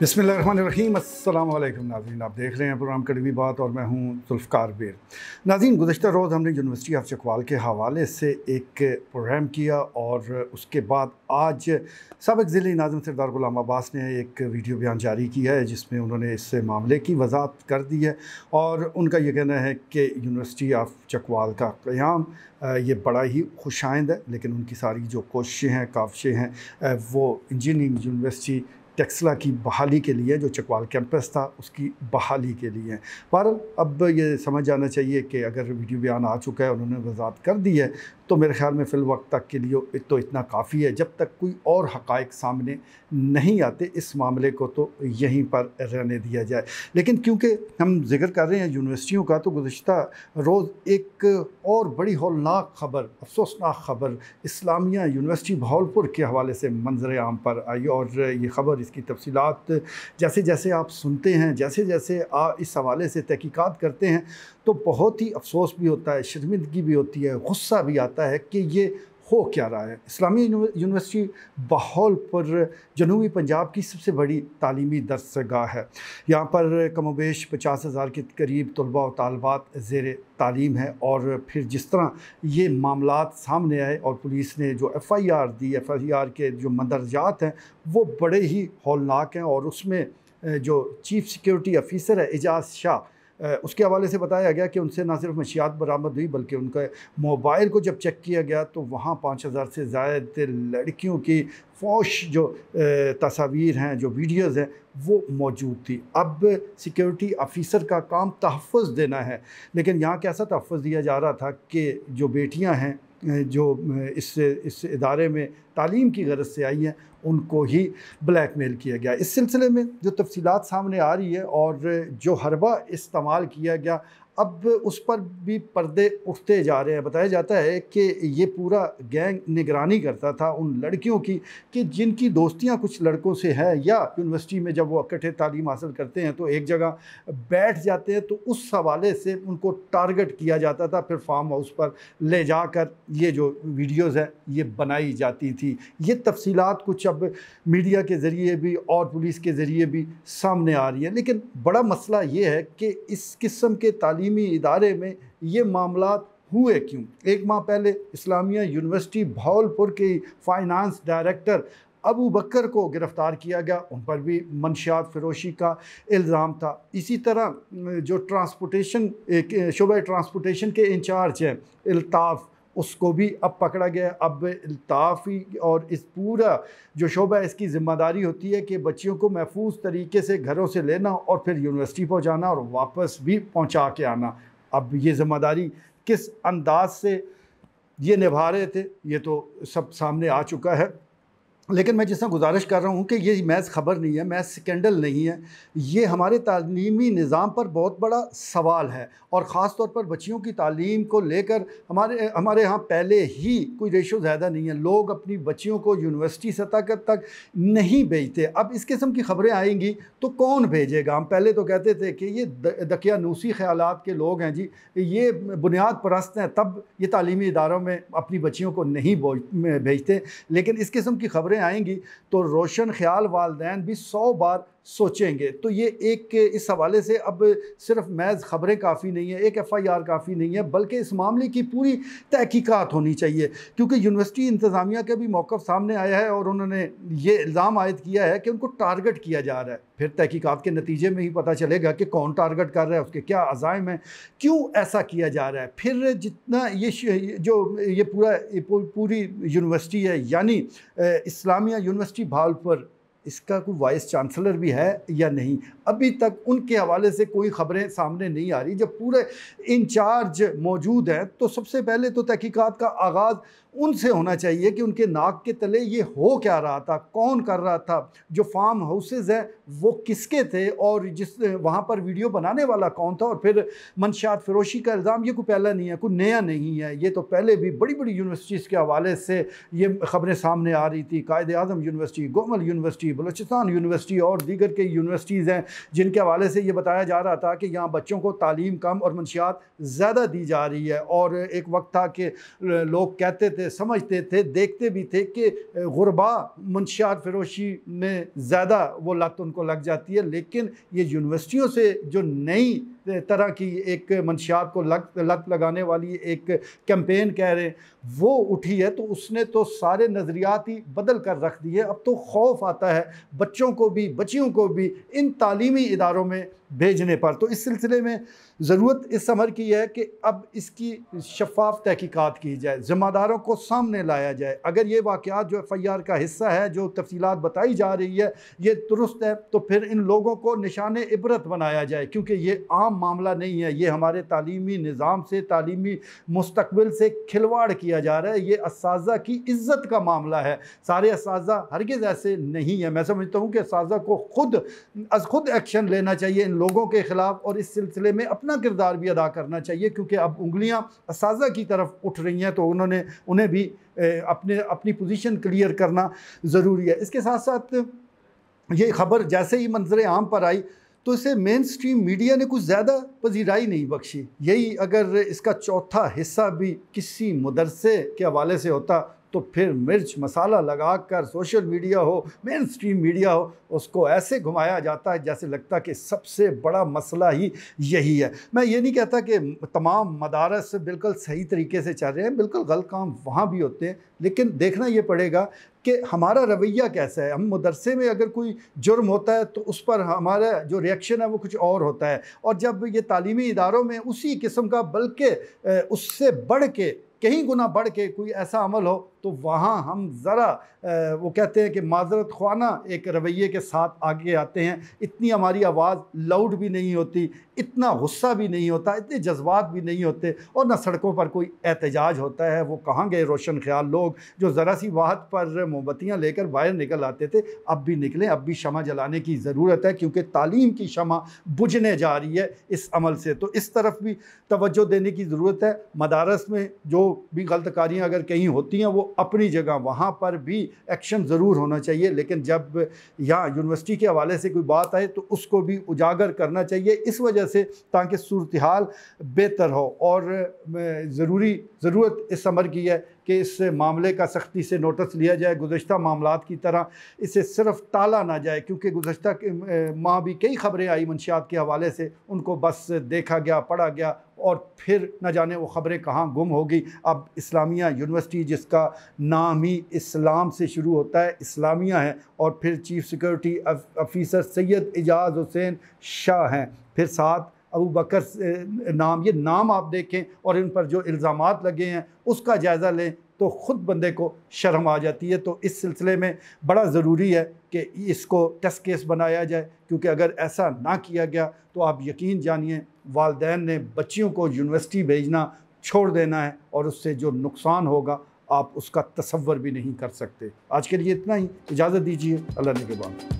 बसमीम अल्लाम नाजीन आप देख रहे हैं प्रोग्राम कड़वी बात और मैं हूं जुल्फ़ार बेर नाजीन गुजशत रोज़ हमने यूनिवर्सिटी ऑफ चकवाल के हवाले से एक प्रोग्राम किया और उसके बाद आज सबक ज़िले नाजम सरदार गुलाम अब्बास ने एक वीडियो बयान जारी किया है जिसमें उन्होंने इस मामले की वजाहत कर दी है और उनका यह कहना है कि यूनिवर्सिटी ऑफ चकवाल का क़्याम ये बड़ा ही खुशाइंद है लेकिन उनकी सारी जो कोशिशें हैं काविशें हैं वो इंजीनियरिंग यूनिवर्सिटी टेक्सला की बहाली के लिए जो चकवाल कैंपस था उसकी बहाली के लिए बहरहाल अब ये समझ जाना चाहिए कि अगर वीडियो बयान आ चुका है उन्होंने वजात कर दी है तो मेरे ख्याल में फ़िल वक्त तक के लिए तो इतना काफ़ी है जब तक कोई और हकाइक सामने नहीं आते इस मामले को तो यहीं पर रहने दिया जाए लेकिन क्योंकि हम जिक्र कर रहे हैं यूनिवर्सिटियों का तो गुज्त रोज़ एक और बड़ी हौलनाक खबर अफसोसनाक खबर इस्लामिया यूनिवर्सिटी भावलपुर के हवाले से मंजर आम पर आई और ये खबर इसकी तफसीत जैसे जैसे आप सुनते हैं जैसे जैसे आ, इस हवाले से तहकीक़ात करते हैं तो बहुत ही अफसोस भी होता है शर्मिंदगी भी होती है गुस्सा भी आता है कि ये हो क्या रहा है इस्लामी यूनिवर्सिटी बहौल पर जनूबी पंजाब की सबसे बड़ी तालीमी दरसगाह है यहाँ पर कमोबेश पचास हज़ार के करीब तलबा और तलबात जेर तालीम है और फिर जिस तरह ये मामला सामने आए और पुलिस ने जो एफ़ आई आर दी एफ़ आई आर के जो मंदरजात हैं वो बड़े ही हौलनाक हैं और उसमें जो चीफ़ सिक्योरिटी ऑफिसर है एजाज शाह उसके हवाले से बताया गया कि उनसे ना सिर्फ मशियात बरामद हुई बल्कि उनका मोबाइल को जब चेक किया गया तो वहाँ पाँच हज़ार से ज़्यादा लड़कियों की फौश जो तस्वीर हैं जो वीडियोज़ हैं वो मौजूद थी अब सिक्योरिटी आफ़िसर का काम तहफ़ देना है लेकिन यहाँ कैसा तहफ़ दिया जा रहा था कि जो बेटियाँ हैं जो इससे इस इदारे में तालीम की गरज से आई हैं उनको ही ब्लैक मेल किया गया इस सिलसिले में जो तफसीत सामने आ रही है और जो हरबा इस्तेमाल किया गया अब उस पर भी पर्दे उठते जा रहे हैं बताया जाता है कि ये पूरा गैंग निगरानी करता था उन लड़कियों की कि जिनकी दोस्तियां कुछ लड़कों से हैं या यूनिवर्सिटी में जब वो इकट्ठे तालीम हासिल करते हैं तो एक जगह बैठ जाते हैं तो उस हवाले से उनको टारगेट किया जाता था फिर फार्म हाउस पर ले जाकर ये जो वीडियोज़ हैं ये बनाई जाती थी ये तफसीत कुछ अब मीडिया के ज़रिए भी और पुलिस के ज़रिए भी सामने आ रही है लेकिन बड़ा मसला ये है कि इस किस्म के तालीम तालीमी इदारे में ये मामला हुए क्यों एक माह पहले इस्लामिया यूनिवर्सिटी भावलपुर के फाइनेंस डायरेक्टर अबू बकर को गिरफ़्तार किया गया उन पर भी मंशात फरोशी का इल्ज़ाम था इसी तरह जो ट्रांसपोर्टेशन शोबे ट्रांसपोर्टेशन के इंचार्ज हैं अल्ताफ़ उसको भी अब पकड़ा गया अब लताफ़ी और इस पूरा जो शोबा इसकी ज़िम्मेदारी होती है कि बच्चियों को महफूज तरीके से घरों से लेना और फिर यूनिवर्सिटी पहुँचाना और वापस भी पहुँचा के आना अब ये ज़िम्मेदारी किस अंदाज से ये निभा रहे थे ये तो सब सामने आ चुका है लेकिन मैं जिस गुजारिश कर रहा हूँ कि ये मैथ ख़बर नहीं है मैथ स्कैंडल नहीं है ये हमारे तलीमी निज़ाम पर बहुत बड़ा सवाल है और ख़ास तौर पर बच्चियों की तालीम को लेकर हमारे हमारे यहाँ पहले ही कोई रेशो ज़्यादा नहीं है लोग अपनी बच्चियों को यूनिवर्सिटी सतह तक नहीं भेजते अब इस किस्म की खबरें आएंगी तो कौन भेजेगा हम पहले तो कहते थे कि ये दकियानूसी ख्याल के लोग हैं जी ये बुनियाद परस्त हैं तब ये तालीमी इदारों में अपनी बच्चियों को नहीं भेजते लेकिन इस किस्म की खबरें आएंगी तो रोशन ख्याल वालदेन भी सौ बार सोचेंगे तो ये एक इस हवाले से अब सिर्फ मैज़ ख़बरें काफ़ी नहीं है एक एफ़ आई आर काफ़ी नहीं है बल्कि इस मामले की पूरी तहकीकात होनी चाहिए क्योंकि यूनिवर्सिटी इंतज़ामिया का भी मौक़ सामने आया है और उन्होंने ये इल्ज़ाम आयद किया है कि उनको टारगेट किया जा रहा है फिर तहकीकात के नतीजे में ही पता चलेगा कि कौन टारगेट कर रहा है उसके क्या अज़ाइम हैं क्यों ऐसा किया जा रहा है फिर जितना ये जो ये पूरा पूरी यूनिवर्सिटी है यानी इस्लामिया यूनिवर्सिटी भावलपुर इसका कोई वाइस चांसलर भी है या नहीं अभी तक उनके हवाले से कोई खबरें सामने नहीं आ रही जब पूरे इंचार्ज मौजूद हैं तो सबसे पहले तो तहकीकात का आगाज़ उनसे होना चाहिए कि उनके नाक के तले ये हो क्या रहा था कौन कर रहा था जो फार्म हाउसेज हैं वो किसके थे और जिस वहाँ पर वीडियो बनाने वाला कौन था और फिर मनशात फरोशी का इल्ज़ाम ये कोई पहला नहीं है कोई नया नहीं है ये तो पहले भी बड़ी बड़ी यूनिवर्सिटीज़ के हवाले से ये खबरें सामने आ रही थी Quaid Azam university Gomal university university Balochistan university और दीगर के यूनिवर्सिटीज़ हैं जिनके हवाले से ये बताया जा रहा था कि यहाँ बच्चों को तालीम कम और मनशियात ज़्यादा दी जा रही है और एक वक्त था कि लोग कहते थे समझते थे देखते भी थे कि गुरबा मनशियात फरोशी में ज़्यादा वो लत उनको लग जाती है लेकिन ये यूनिवर्सिटियों से जो नई तरह की एक मंशियात को लत लत लगाने वाली एक कैंपेन कह रहे हैं वो उठी है तो उसने तो सारे नज़रियात ही बदल कर रख दिए अब तो खौफ आता है बच्चों को भी बच्चियों को भी इन तालीमी इदारों में भेजने पर तो इस सिलसिले में ज़रूरत इस समर की है कि अब इसकी शफाफ तहकीक़ात की जाए ज़िम्मेदारों को सामने लाया जाए अगर ये वाक़ जो एफ़ आई आर का हिस्सा है जो तफसीत बताई जा रही है ये दुरुस्त है तो फिर इन लोगों को निशान इबरत बनाया जाए क्योंकि ये आम मामला नहीं है ये हमारे तालीमी निज़ाम से तालीमी मुस्तबिल से खिलवाड़ किया जा रहा है ये इस की इज़्ज़त का मामला है सारे इस हरगज़ ऐसे नहीं है मैं समझता हूँ कि इस को ख़ुद अज खुद एक्शन लेना चाहिए इन लोगों के ख़िलाफ़ और इस सिलसिले में अपना किरदार भी अदा करना चाहिए क्योंकि अब उंगलियाँ इस की तरफ उठ रही हैं तो उन्होंने उन्हें भी अपने अपनी पोजीशन क्लियर करना ज़रूरी है इसके साथ साथ ये खबर जैसे ही मंजर आम पर आई तो इसे मेन स्ट्रीम मीडिया ने कुछ ज़्यादा पजीराई नहीं बख्शी यही अगर इसका चौथा हिस्सा भी किसी मदरसे के हवाले से होता तो फिर मिर्च मसाला लगा कर सोशल मीडिया हो मेन स्ट्रीम मीडिया हो उसको ऐसे घुमाया जाता है जैसे लगता कि सबसे बड़ा मसला ही यही है मैं ये नहीं कहता कि तमाम मदारस बिल्कुल सही तरीके से चल रहे हैं बिल्कुल गलत काम वहाँ भी होते हैं लेकिन देखना ये पड़ेगा कि हमारा रवैया कैसा है हम मदरसे में अगर कोई जुर्म होता है तो उस पर हमारा जो रिएक्शन है वो कुछ और होता है और जब ये तालीमी इदारों में उसी किस्म का बल्कि उससे बढ़ के कहीं गुना बढ़ के कोई ऐसा अमल हो तो वहाँ हम ज़रा वो कहते हैं कि माजरत खाना एक रवैये के साथ आगे आते हैं इतनी हमारी आवाज़ लाउड भी नहीं होती इतना गुस्सा भी नहीं होता इतने जज्बात भी नहीं होते और ना सड़कों पर कोई एहतजाज होता है वो कहाँ गए रोशन ख्याल लोग जो ज़रा सी वाहत पर मोमबत्तियाँ लेकर बाहर निकल आते थे अब भी निकलें अब भी शमा जलाने की ज़रूरत है क्योंकि तालीम की शमा बुझने जा रही है इस अमल से तो इस तरफ भी तोज्जो देने की ज़रूरत है मदारस में जो भी गलत कारियाँ अगर कहीं होती हैं वो अपनी जगह वहाँ पर भी एक्शन ज़रूर होना चाहिए लेकिन जब यहाँ यूनिवर्सिटी के हवाले से कोई बात आए तो उसको भी उजागर करना चाहिए इस वजह से ताकि सूरत हाल बेहतर हो और ज़रूरी ज़रूरत इस समर की है कि इस मामले का सख्ती से नोटिस लिया जाए गुज्त मामला की तरह इसे सिर्फ ताला ना जाए क्योंकि गुज्त माह भी कई खबरें आई मनशियात के हवाले से उनको बस देखा गया पढ़ा गया और फिर न जाने वो ख़बरें कहाँ गुम होगी अब इस्लामिया यूनिवर्सिटी जिसका नाम ही इस्लाम से शुरू होता है इस्लामिया है और फिर chief security officer Syed Ejaz Hussain Shah हैं फिर साथ अबू बकर नाम ये नाम आप देखें और इन पर जो इल्ज़ाम लगे हैं उसका जायज़ा लें तो ख़ुद बंदे को शर्म आ जाती है तो इस सिलसिले में बड़ा ज़रूरी है कि इसको टेस्ट केस बनाया जाए क्योंकि अगर ऐसा ना किया गया तो आप यकीन जानिए वालदे ने बच्चियों को यूनिवर्सिटी भेजना छोड़ देना है और उससे जो नुकसान होगा आप उसका तस्वर भी नहीं कर सकते आज के लिए इतना ही इजाज़त दीजिए अल्लाह के बाद